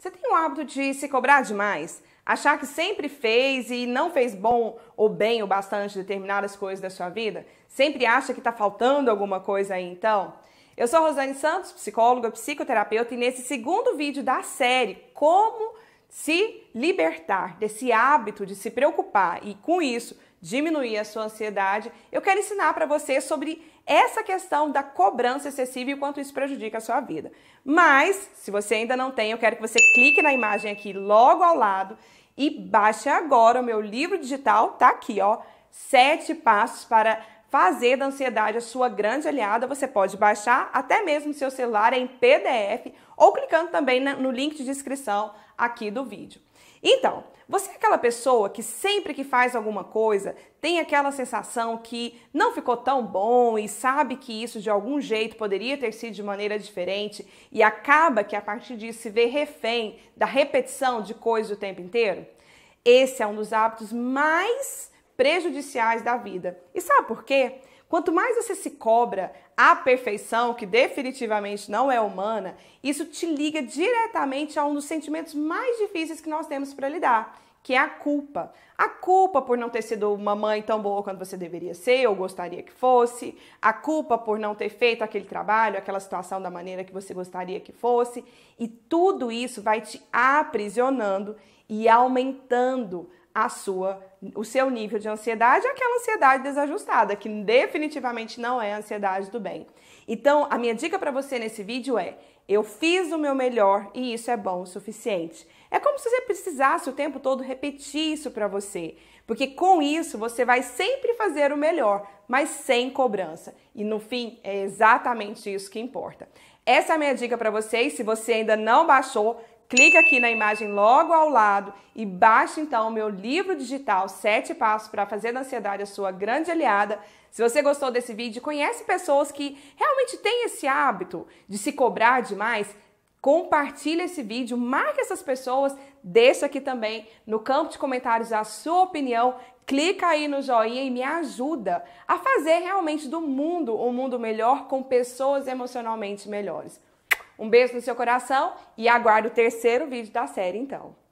Você tem o hábito de se cobrar demais? Achar que sempre fez e não fez bom ou bem o bastante determinadas coisas da sua vida? Sempre acha que está faltando alguma coisa aí então? Eu sou Rosane Santos, psicóloga, psicoterapeuta, e nesse segundo vídeo da série Como se libertar desse hábito de se preocupar e com isso diminuir a sua ansiedade, eu quero ensinar para você sobre essa questão da cobrança excessiva e o quanto isso prejudica a sua vida. Mas, se você ainda não tem, eu quero que você clique na imagem aqui logo ao lado e baixe agora o meu livro digital, tá aqui, ó, sete passos para fazer da ansiedade a sua grande aliada. Você pode baixar até mesmo seu celular em PDF ou clicando também no link de descrição aqui do vídeo. Então, você é aquela pessoa que sempre que faz alguma coisa tem aquela sensação que não ficou tão bom e sabe que isso de algum jeito poderia ter sido de maneira diferente e acaba que a partir disso se vê refém da repetição de coisas o tempo inteiro? Esse é um dos hábitos mais prejudiciais da vida. E sabe por quê? Quanto mais você se cobra a perfeição, que definitivamente não é humana, isso te liga diretamente a um dos sentimentos mais difíceis que nós temos para lidar, que é a culpa. A culpa por não ter sido uma mãe tão boa quanto você deveria ser ou gostaria que fosse, a culpa por não ter feito aquele trabalho, aquela situação da maneira que você gostaria que fosse, e tudo isso vai te aprisionando e aumentando a sua, o seu nível de ansiedade, é aquela ansiedade desajustada, que definitivamente não é a ansiedade do bem. Então, a minha dica para você nesse vídeo é: eu fiz o meu melhor e isso é bom o suficiente. É como se você precisasse o tempo todo repetir isso para você, porque com isso você vai sempre fazer o melhor, mas sem cobrança. E no fim, é exatamente isso que importa. Essa é a minha dica para vocês. Se você ainda não baixou, Clique aqui na imagem logo ao lado e baixe então o meu livro digital Sete Passos para Fazer da Ansiedade a Sua Grande Aliada. Se você gostou desse vídeo, conhece pessoas que realmente têm esse hábito de se cobrar demais, compartilhe esse vídeo, marque essas pessoas, deixa aqui também no campo de comentários a sua opinião, clica aí no joinha e me ajuda a fazer realmente do mundo um mundo melhor com pessoas emocionalmente melhores. Um beijo no seu coração e aguardo o terceiro vídeo da série, então.